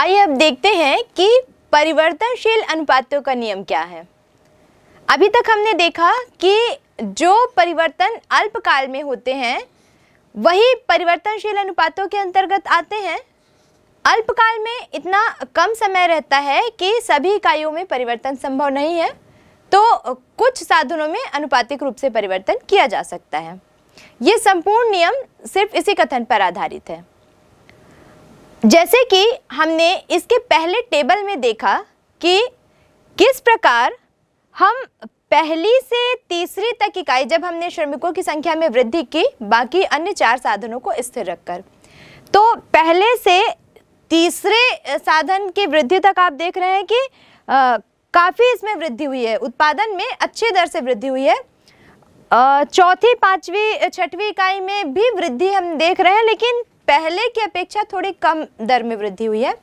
आइए अब देखते हैं कि परिवर्तनशील अनुपातों का नियम क्या है अभी तक हमने देखा कि जो परिवर्तन अल्पकाल में होते हैं वही परिवर्तनशील अनुपातों के अंतर्गत आते हैं अल्पकाल में इतना कम समय रहता है कि सभी इकाइयों में परिवर्तन संभव नहीं है तो कुछ साधनों में अनुपातिक रूप से परिवर्तन किया जा सकता है ये संपूर्ण नियम सिर्फ इसी कथन पर आधारित है जैसे कि हमने इसके पहले टेबल में देखा कि किस प्रकार हम पहली से तीसरी तक इकाई जब हमने श्रमिकों की संख्या में वृद्धि की बाकी अन्य चार साधनों को स्थिर रखकर तो पहले से तीसरे साधन की वृद्धि तक आप देख रहे हैं कि काफ़ी इसमें वृद्धि हुई है उत्पादन में अच्छे दर से वृद्धि हुई है चौथी पाँचवीं छठवीं इकाई में भी वृद्धि हम देख रहे हैं लेकिन पहले की अपेक्षा थोड़ी कम दर में वृद्धि हुई है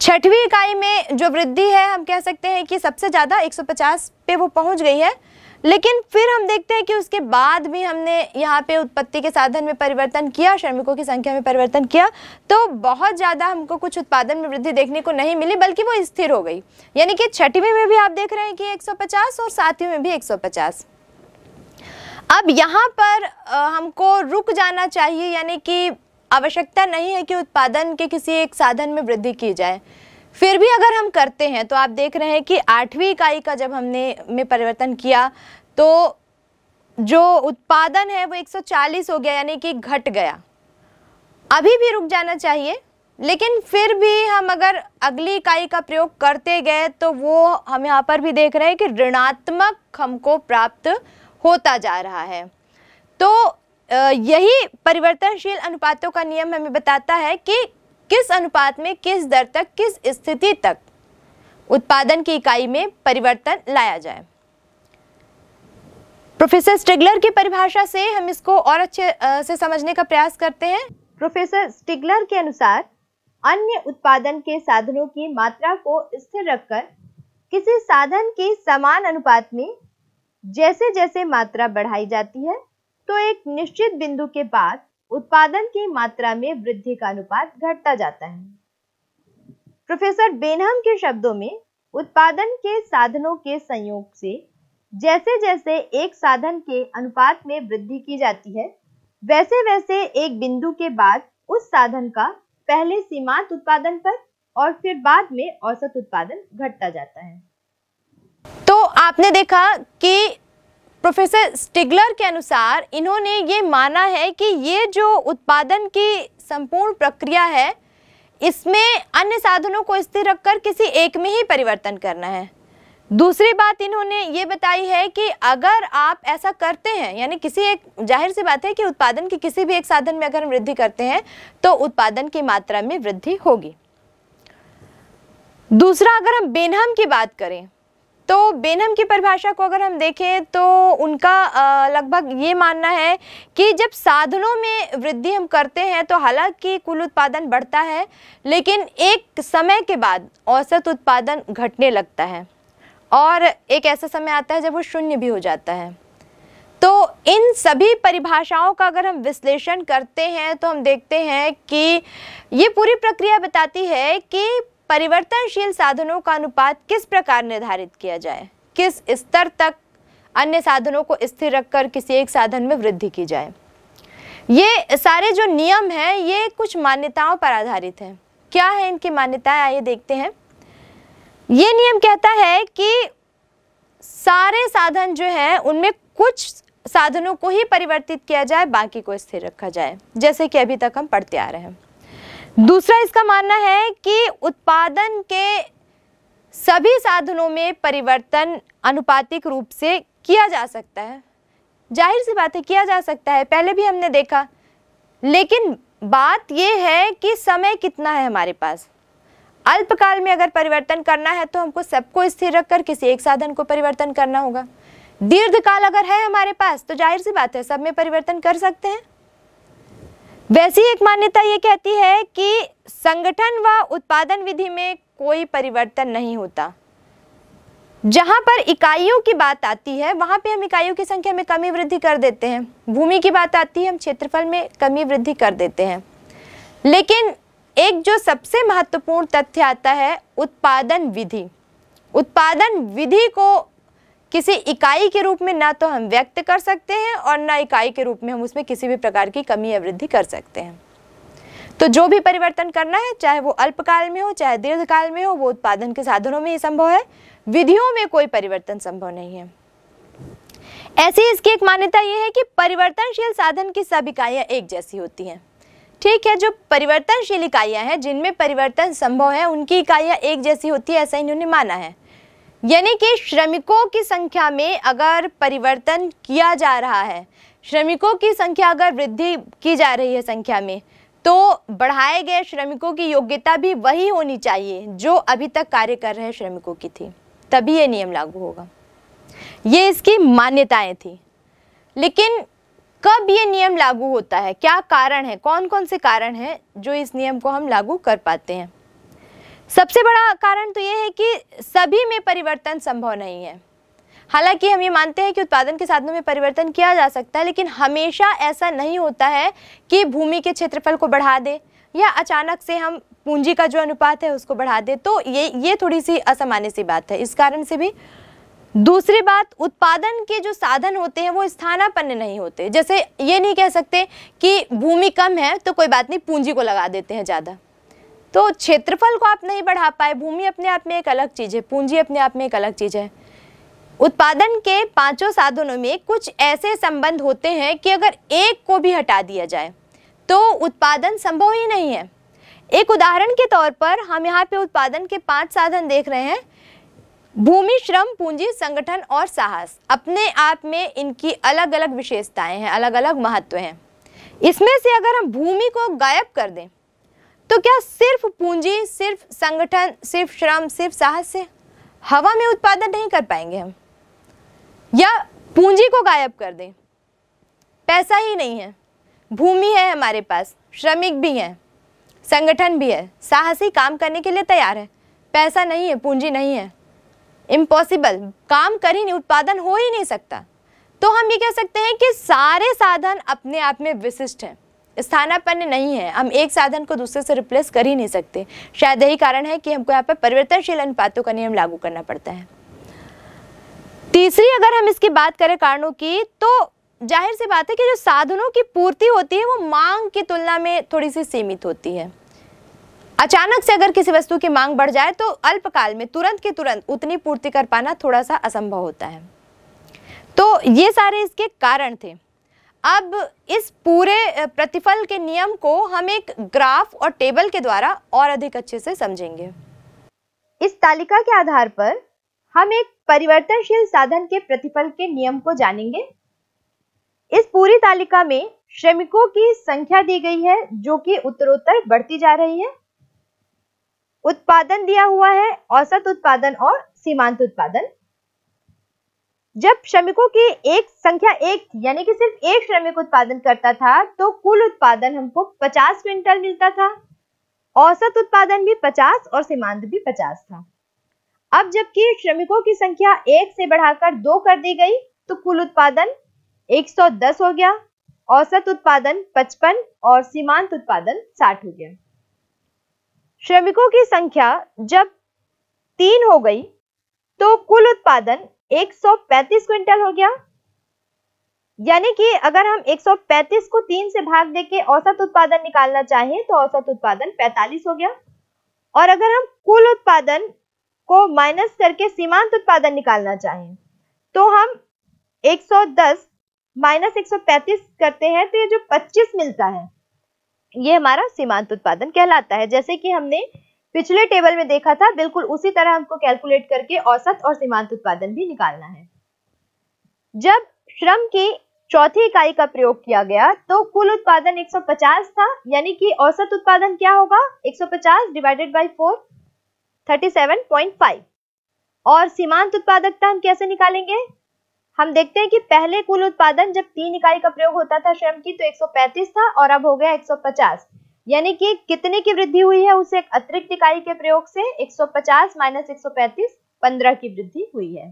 छठवीं इकाई में जो वृद्धि है हम कह सकते हैं कि सबसे ज़्यादा 150 पे वो पहुंच गई है लेकिन फिर हम देखते हैं कि उसके बाद भी हमने यहाँ पे उत्पत्ति के साधन में परिवर्तन किया श्रमिकों की संख्या में परिवर्तन किया तो बहुत ज़्यादा हमको कुछ उत्पादन में वृद्धि देखने को नहीं मिली बल्कि वो स्थिर हो गई यानी कि छठवीं में भी आप देख रहे हैं कि एक और सातवीं में भी एक अब यहाँ पर हमको रुक जाना चाहिए यानी कि आवश्यकता नहीं है कि उत्पादन के किसी एक साधन में वृद्धि की जाए फिर भी अगर हम करते हैं तो आप देख रहे हैं कि आठवीं इकाई का जब हमने में परिवर्तन किया तो जो उत्पादन है वो 140 हो गया यानी कि घट गया अभी भी रुक जाना चाहिए लेकिन फिर भी हम अगर अगली इकाई का प्रयोग करते गए तो वो हम यहाँ पर भी देख रहे हैं कि ऋणात्मक हमको प्राप्त होता जा रहा है तो यही परिवर्तनशील अनुपातों का नियम हमें बताता है कि किस अनुपात में किस दर तक किस स्थिति तक उत्पादन की इकाई में परिवर्तन लाया जाए प्रोफेसर स्टिगलर की परिभाषा से हम इसको और अच्छे से समझने का प्रयास करते हैं प्रोफेसर स्टिगलर के अनुसार अन्य उत्पादन के साधनों की मात्रा को स्थिर रखकर किसी साधन की समान अनुपात में जैसे जैसे मात्रा बढ़ाई जाती है तो एक निश्चित बिंदु के बाद उत्पादन की मात्रा में वृद्धि का अनुपात घटता जाता है प्रोफेसर बेनहम के शब्दों में उत्पादन के साधनों के संयोग से जैसे जैसे एक साधन के अनुपात में वृद्धि की जाती है वैसे वैसे एक बिंदु के बाद उस साधन का पहले सीमांत उत्पादन पर और फिर बाद में औसत उत्पादन घटता जाता है तो आपने देखा कि प्रोफेसर स्टिगलर के अनुसार इन्होंने ये माना है कि ये जो उत्पादन की संपूर्ण प्रक्रिया है इसमें अन्य साधनों को स्थिर रखकर किसी एक में ही परिवर्तन करना है दूसरी बात इन्होंने ये बताई है कि अगर आप ऐसा करते हैं यानी किसी एक जाहिर सी बात है कि उत्पादन के किसी भी एक साधन में अगर हम वृद्धि करते हैं तो उत्पादन की मात्रा में वृद्धि होगी दूसरा अगर हम बेनहम की बात करें तो बेनम की परिभाषा को अगर हम देखें तो उनका लगभग ये मानना है कि जब साधनों में वृद्धि हम करते हैं तो हालांकि कुल उत्पादन बढ़ता है लेकिन एक समय के बाद औसत उत्पादन घटने लगता है और एक ऐसा समय आता है जब वो शून्य भी हो जाता है तो इन सभी परिभाषाओं का अगर हम विश्लेषण करते हैं तो हम देखते हैं कि ये पूरी प्रक्रिया बताती है कि परिवर्तनशील साधनों का अनुपात किस प्रकार निर्धारित किया जाए किस स्तर तक अन्य साधनों को स्थिर रखकर किसी एक साधन में वृद्धि की जाए ये सारे जो नियम हैं ये कुछ मान्यताओं पर आधारित हैं क्या है इनकी मान्यताएं आइए देखते हैं ये नियम कहता है कि सारे साधन जो हैं उनमें कुछ साधनों को ही परिवर्तित किया जाए बाकी को स्थिर रखा जाए जैसे कि अभी तक हम पढ़ते आ रहे हैं दूसरा इसका मानना है कि उत्पादन के सभी साधनों में परिवर्तन अनुपातिक रूप से किया जा सकता है जाहिर सी बात है किया जा सकता है पहले भी हमने देखा लेकिन बात यह है कि समय कितना है हमारे पास अल्पकाल में अगर परिवर्तन करना है तो हमको सबको स्थिर रखकर किसी एक साधन को परिवर्तन करना होगा दीर्घकाल अगर है हमारे पास तो जाहिर सी बात है सब में परिवर्तन कर सकते हैं वैसी एक मान्यता ये कहती है कि संगठन व उत्पादन विधि में कोई परिवर्तन नहीं होता जहाँ पर इकाइयों की बात आती है वहाँ पे हम इकाइयों की संख्या में कमी वृद्धि कर देते हैं भूमि की बात आती है हम क्षेत्रफल में कमी वृद्धि कर देते हैं लेकिन एक जो सबसे महत्वपूर्ण तथ्य आता है उत्पादन विधि उत्पादन विधि को किसी इकाई के रूप में ना तो हम व्यक्त कर सकते हैं और ना इकाई के रूप में हम उसमें किसी भी प्रकार की कमी या वृद्धि कर सकते हैं तो जो भी परिवर्तन करना है चाहे वो अल्पकाल में हो चाहे दीर्घकाल में हो वो उत्पादन के साधनों में ही संभव है विधियों में कोई परिवर्तन संभव नहीं है ऐसी इसकी एक मान्यता यह है कि परिवर्तनशील साधन की सब इकाइयाँ एक जैसी होती हैं ठीक है जो परिवर्तनशील इकाइयाँ हैं जिनमें परिवर्तन संभव है उनकी इकाइयाँ एक जैसी होती है ऐसा इन्होंने माना है यानी कि श्रमिकों की संख्या में अगर परिवर्तन किया जा रहा है श्रमिकों की संख्या अगर वृद्धि की जा रही है संख्या में तो बढ़ाए गए श्रमिकों की योग्यता भी वही होनी चाहिए जो अभी तक कार्य कर रहे श्रमिकों की थी तभी ये नियम लागू होगा ये इसकी मान्यताएं थी लेकिन कब ये नियम लागू होता है क्या कारण है कौन कौन से कारण हैं जो इस नियम को हम लागू कर पाते हैं सबसे बड़ा कारण तो ये है कि सभी में परिवर्तन संभव नहीं है हालांकि हम ये मानते हैं कि उत्पादन के साधनों में परिवर्तन किया जा सकता है लेकिन हमेशा ऐसा नहीं होता है कि भूमि के क्षेत्रफल को बढ़ा दे या अचानक से हम पूंजी का जो अनुपात है उसको बढ़ा दे तो ये ये थोड़ी सी असामान्य सी बात है इस कारण से भी दूसरी बात उत्पादन के जो साधन होते हैं वो स्थानापन्न नहीं होते जैसे ये नहीं कह सकते कि भूमि कम है तो कोई बात नहीं पूंजी को लगा देते हैं ज़्यादा तो क्षेत्रफल को आप नहीं बढ़ा पाए भूमि अपने आप में एक अलग चीज़ है पूंजी अपने आप में एक अलग चीज़ है उत्पादन के पांचों साधनों में कुछ ऐसे संबंध होते हैं कि अगर एक को भी हटा दिया जाए तो उत्पादन संभव ही नहीं है एक उदाहरण के तौर पर हम यहाँ पे उत्पादन के पांच साधन देख रहे हैं भूमि श्रम पूंजी संगठन और साहस अपने आप में इनकी अलग अलग विशेषताएं हैं अलग अलग महत्व हैं इसमें से अगर हम भूमि को गायब कर दें तो क्या सिर्फ पूंजी सिर्फ संगठन सिर्फ श्रम सिर्फ साहस से हवा में उत्पादन नहीं कर पाएंगे हम या पूंजी को गायब कर दें पैसा ही नहीं है भूमि है हमारे पास श्रमिक भी हैं संगठन भी है साहसी काम करने के लिए तैयार है पैसा नहीं है पूंजी नहीं है इम्पॉसिबल काम कर ही नहीं उत्पादन हो ही नहीं सकता तो हम ये कह सकते हैं कि सारे साधन अपने आप में विशिष्ट हैं स्थानापन्न नहीं है हम एक साधन को दूसरे से रिप्लेस कर ही नहीं सकते शायद यही कारण है कि हमको यहाँ पर परिवर्तनशील अनुपातों का नियम लागू करना पड़ता है तीसरी अगर हम इसकी बात करें कारणों की तो जाहिर सी बात है कि जो साधनों की पूर्ति होती है वो मांग की तुलना में थोड़ी सी सीमित होती है अचानक से अगर किसी वस्तु की मांग बढ़ जाए तो अल्पकाल में तुरंत की तुरंत उतनी पूर्ति कर पाना थोड़ा सा असंभव होता है तो ये सारे इसके कारण थे अब इस पूरे प्रतिफल के नियम को हम एक ग्राफ और टेबल के द्वारा और अधिक अच्छे से समझेंगे इस तालिका के आधार पर हम एक परिवर्तनशील साधन के प्रतिफल के नियम को जानेंगे इस पूरी तालिका में श्रमिकों की संख्या दी गई है जो कि उत्तरोत्तर बढ़ती जा रही है उत्पादन दिया हुआ है औसत उत्पादन और सीमांत उत्पादन जब श्रमिकों की एक संख्या एक थी यानी कि सिर्फ एक श्रमिक उत्पादन करता था तो कुल उत्पादन हमको 50 क्विंटल मिलता था औसत उत्पादन भी 50 और सीमांत भी 50 था अब जबकि श्रमिकों की संख्या एक से बढ़ाकर दो कर दी गई तो कुल उत्पादन 110 हो गया औसत उत्पादन 55 और सीमांत उत्पादन 60 हो गया श्रमिकों की संख्या जब तीन हो गई तो कुल उत्पादन 135 क्विंटल हो गया यानी कि अगर हम 135 को तीन से भाग देके औसत उत्पादन निकालना चाहें तो औसत उत्पादन 45 हो गया और अगर हम कुल उत्पादन को माइनस करके सीमांत उत्पादन निकालना चाहें तो हम 110 माइनस 135 करते हैं तो ये जो 25 मिलता है ये हमारा सीमांत उत्पादन कहलाता है जैसे कि हमने पिछले टेबल में देखा था बिल्कुल उसी तरह हमको कैलकुलेट करके औसत और सीमांत उत्पादन भी निकालना है जब श्रम की चौथी इकाई का प्रयोग किया गया तो कुल उत्पादन 150 था यानी कि औसत उत्पादन क्या होगा 150 डिवाइडेड बाय 4 37.5 और सीमांत उत्पादकता हम कैसे निकालेंगे हम देखते हैं कि पहले कुल उत्पादन जब तीन इकाई का प्रयोग होता था श्रम की तो 135 था और अब हो गया 150 यानी कि कितने की वृद्धि हुई है उसे अतिरिक्त इकाई के प्रयोग से 150 माइनस 135 15 की वृद्धि हुई है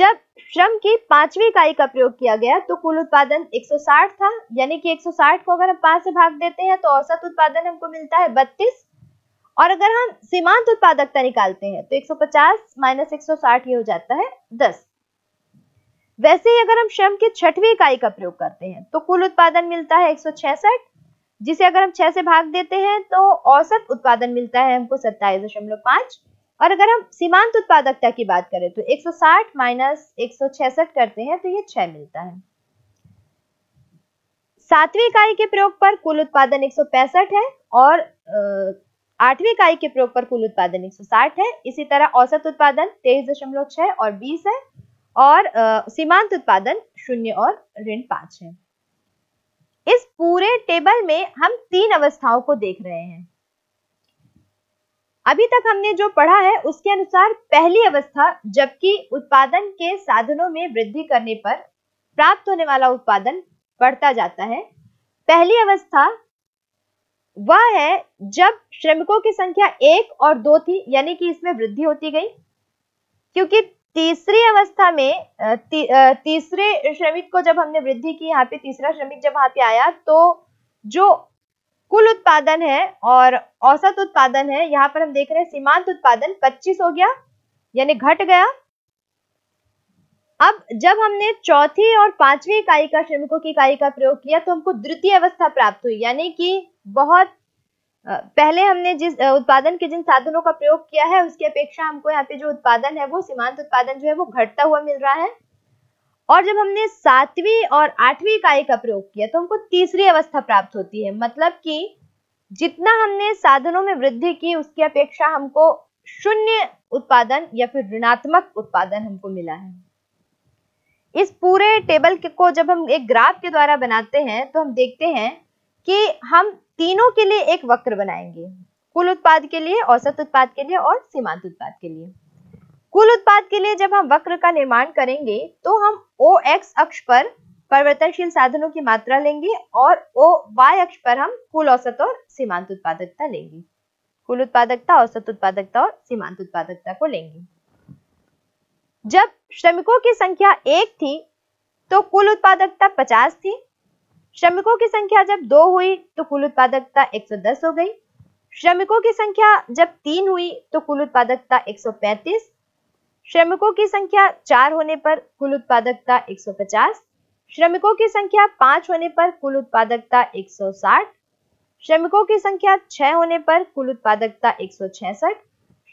जब श्रम की पांचवी इकाई का प्रयोग किया गया तो कुल उत्पादन 160 था यानी कि 160 को अगर हम पांच से भाग देते हैं तो औसत उत्पादन हमको मिलता है 32 और अगर हम सीमांत उत्पादकता निकालते हैं तो 150 माइनस 160 ये हो जाता है 10 वैसे ही अगर हम श्रम की छठवी इकाई का प्रयोग करते हैं तो कुल उत्पादन मिलता है एक जिसे अगर हम छह से भाग देते हैं तो औसत उत्पादन मिलता है हमको सत्ताईस दशमलव पांच और अगर हम सीमांत उत्पादकता की बात करें तो 160 माइनस एक करते हैं तो ये छह मिलता है सातवीं इकाई के प्रयोग पर कुल उत्पादन पैंसठ है और आठवीं इकाई के प्रयोग पर कुल उत्पादन 160 है इसी तरह औसत उत्पादन 23.6 और बीस है और सीमांत उत्पादन शून्य और ऋण पांच है इस पूरे टेबल में हम तीन अवस्थाओं को देख रहे हैं अभी तक हमने जो पढ़ा है उसके अनुसार पहली अवस्था जबकि उत्पादन के साधनों में वृद्धि करने पर प्राप्त होने वाला उत्पादन बढ़ता जाता है पहली अवस्था वह है जब श्रमिकों की संख्या एक और दो थी यानी कि इसमें वृद्धि होती गई क्योंकि तीसरी अवस्था में ती, तीसरे श्रमिक को जब हमने वृद्धि की यहाँ पे तीसरा श्रमिक जब वहां पे आया तो जो कुल उत्पादन है और औसत उत्पादन है यहाँ पर हम देख रहे हैं सीमांत उत्पादन 25 हो गया यानी घट गया अब जब हमने चौथी और पांचवी इकाई का श्रमिकों की इकाई का प्रयोग किया तो हमको द्वितीय अवस्था प्राप्त हुई यानी कि बहुत पहले हमने जिस उत्पादन के जिन साधनों का प्रयोग किया है उसकी अपेक्षा हमको यहाँ पे जो उत्पादन है वो सीमांत उत्पादन जो है वो घटता हुआ मिल रहा है और जब हमने सातवीं और आठवीं इकाई का प्रयोग किया तो हमको तीसरी अवस्था प्राप्त होती है मतलब कि जितना हमने साधनों में वृद्धि की उसकी अपेक्षा हमको शून्य उत्पादन या फिर ऋणात्मक उत्पादन हमको मिला है इस पूरे टेबल को जब हम एक ग्राफ के द्वारा बनाते हैं तो हम देखते हैं कि हम तीनों के लिए एक वक्र बनाएंगे कुल उत्पाद के लिए औसत उत्पाद के लिए और सीमांत उत्पाद के लिए कुल उत्पाद के लिए जब हम वक्र का निर्माण करेंगे तो हम ओ एक्स अक्ष पर परिवर्तनशील साधनों की मात्रा लेंगे और ओ वाई अक्ष पर हम कुल औसत और सीमांत उत्पादकता लेंगे कुल उत्पादकता औसत उत्पादकता और सीमांत उत्पादकता को लेंगे जब श्रमिकों की संख्या एक थी तो कुल उत्पादकता पचास थी श्रमिकों की संख्या जब दो हुई तो कुल उत्पादकता 110 हो गई श्रमिकों की संख्या जब तीन हुई तो कुल उत्पादकता 135 श्रमिकों की संख्या चार होने पर कुल उत्पादकता 150 श्रमिकों की संख्या पांच होने पर कुल उत्पादकता 160 श्रमिकों की संख्या छह होने पर कुल उत्पादकता 166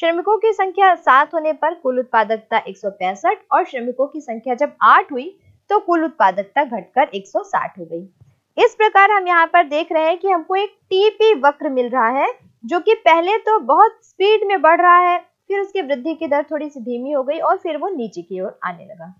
श्रमिकों की संख्या सात होने पर कुल उत्पादकता 165 और श्रमिकों की संख्या जब आठ हुई तो कुल उत्पादकता घटकर 160 हो गई इस प्रकार हम यहाँ पर देख रहे हैं कि हमको एक टीपी वक्र मिल रहा है जो कि पहले तो बहुत स्पीड में बढ़ रहा है फिर उसकी वृद्धि की दर थोड़ी सी धीमी हो गई और फिर वो नीचे की ओर आने लगा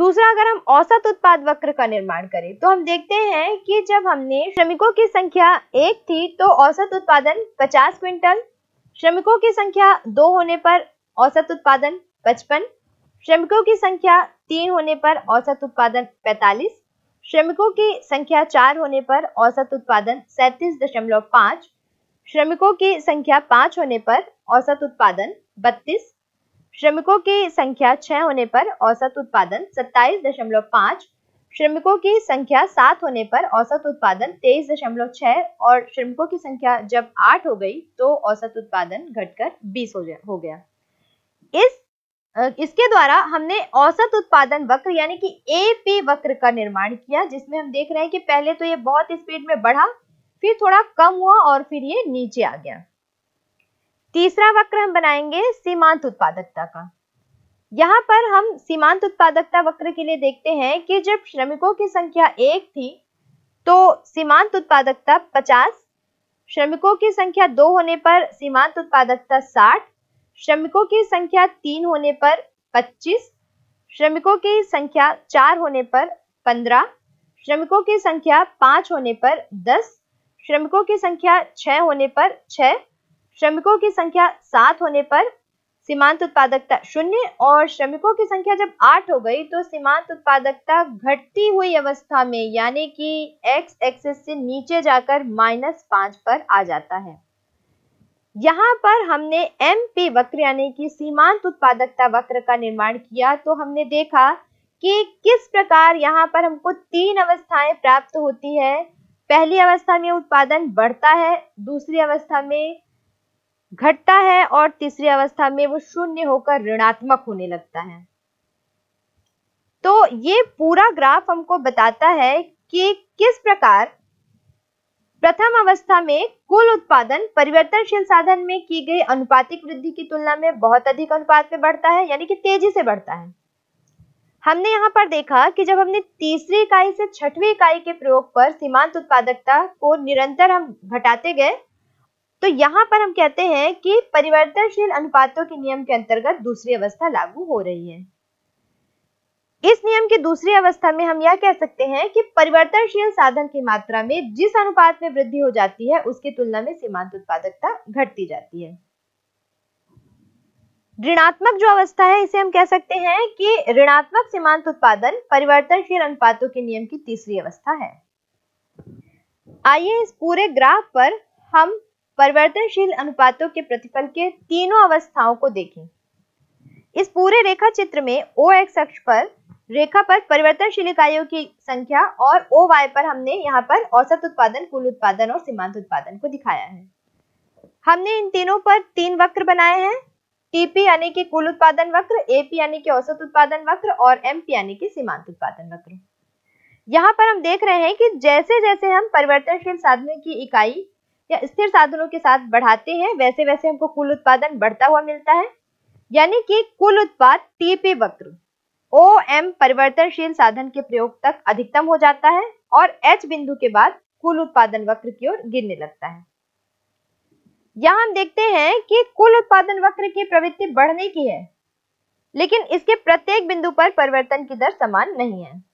दूसरा अगर हम औसत उत्पाद वक्र का निर्माण करें तो हम देखते हैं कि जब हमने श्रमिकों की संख्या एक थी तो औसत उत्पादन 50 क्विंटल श्रमिकों की संख्या दो होने पर औसत उत्पादन 55 श्रमिकों की संख्या तीन होने पर औसत उत्पादन 45 श्रमिकों की संख्या चार होने पर औसत उत्पादन सैतीस दशमलव पांच श्रमिकों की संख्या पांच होने पर औसत उत्पादन बत्तीस श्रमिकों की संख्या छह होने पर औसत उत्पादन सत्ताईस दशमलव पांच श्रमिकों की संख्या सात होने पर औसत उत्पादन तेईस दशमलव छह और श्रमिकों की संख्या जब आठ हो गई तो औसत उत्पादन घटकर बीस हो गया इस इसके द्वारा हमने औसत उत्पादन वक्र यानी कि ए वक्र का निर्माण किया जिसमें हम देख रहे हैं कि पहले तो ये बहुत स्पीड में बढ़ा फिर थोड़ा कम हुआ और फिर ये नीचे आ गया तीसरा वक्र हम बनाएंगे सीमांत उत्पादकता का यहाँ पर हम सीमांत उत्पादकता वक्र के लिए देखते हैं कि जब श्रमिकों की संख्या एक थी तो सीमांत उत्पादकता 50, श्रमिकों की संख्या दो होने पर सीमांत उत्पादकता साठ श्रमिकों की संख्या तीन होने पर पच्चीस श्रमिकों की संख्या चार होने पर पंद्रह श्रमिकों की संख्या पांच होने पर दस श्रमिकों की संख्या छह होने पर छः श्रमिकों की संख्या सात होने पर सीमांत उत्पादकता शून्य और श्रमिकों की संख्या जब आठ हो गई तो सीमांत उत्पादकता घटती हुई अवस्था में यानी कि एक्स एक्सेस से नीचे जाकर माइनस पांच पर आ जाता है यहाँ पर हमने एम पी वक्र यानी कि सीमांत उत्पादकता वक्र का निर्माण किया तो हमने देखा कि किस प्रकार यहाँ पर हमको तीन अवस्थाएं प्राप्त होती है पहली अवस्था में उत्पादन बढ़ता है दूसरी अवस्था में घटता है और तीसरी अवस्था में वो शून्य होकर ऋणात्मक होने लगता है तो ये पूरा ग्राफ हमको बताता है कि किस प्रकार प्रथम अवस्था में कुल उत्पादन परिवर्तनशील साधन में की गई अनुपातिक वृद्धि की तुलना में बहुत अधिक अनुपात में बढ़ता है यानी कि तेजी से बढ़ता है हमने यहाँ पर देखा कि जब हमने तीसरी इकाई से छठवीं इकाई के प्रयोग पर सीमांत उत्पादकता को निरंतर हम घटाते गए तो यहाँ पर हम कहते हैं कि परिवर्तनशील अनुपातों के नियम के अंतर्गत दूसरी अवस्था लागू हो रही है इस नियम की दूसरी अवस्था में हम यह कह सकते हैं कि परिवर्तनशील साधन की मात्रा में जिस अनुपात में वृद्धि हो जाती है उसकी तुलना में सीमांत उत्पादकता घटती जाती है ऋणात्मक जो अवस्था है इसे हम कह सकते हैं कि ऋणात्मक सीमांत उत्पादन परिवर्तनशील अनुपातों के नियम की तीसरी अवस्था है आइए इस पूरे ग्राफ पर हम परिवर्तनशील अनुपातों के प्रतिफल के तीनों अवस्थाओं को देखें इस पूरे रेखा चित्र में ओ एक्स अक्ष पर रेखा पर परिवर्तनशील इकाइयों की संख्या और ओ वाई पर हमने यहाँ पर औसत उत्पादन कुल उत्पादन और सीमांत उत्पादन को दिखाया है हमने इन तीनों पर तीन वक्र बनाए हैं टीपी यानी कि कुल उत्पादन वक्र एपी यानी कि औसत उत्पादन वक्र और एमपी यानी कि सीमांत उत्पादन वक्र यहाँ पर हम देख रहे हैं कि जैसे जैसे हम परिवर्तनशील साधनों की इकाई या स्थिर साधनों के साथ बढ़ाते हैं वैसे वैसे हमको कुल उत्पादन बढ़ता हुआ मिलता है यानी कि कुल उत्पाद टीपी वक्र ओ एम परिवर्तनशील साधन के प्रयोग तक अधिकतम हो जाता है और एच बिंदु के बाद कुल उत्पादन वक्र की ओर गिरने लगता है यहां हम देखते हैं कि कुल उत्पादन वक्र की प्रवृत्ति बढ़ने की है लेकिन इसके प्रत्येक बिंदु पर परिवर्तन की दर समान नहीं है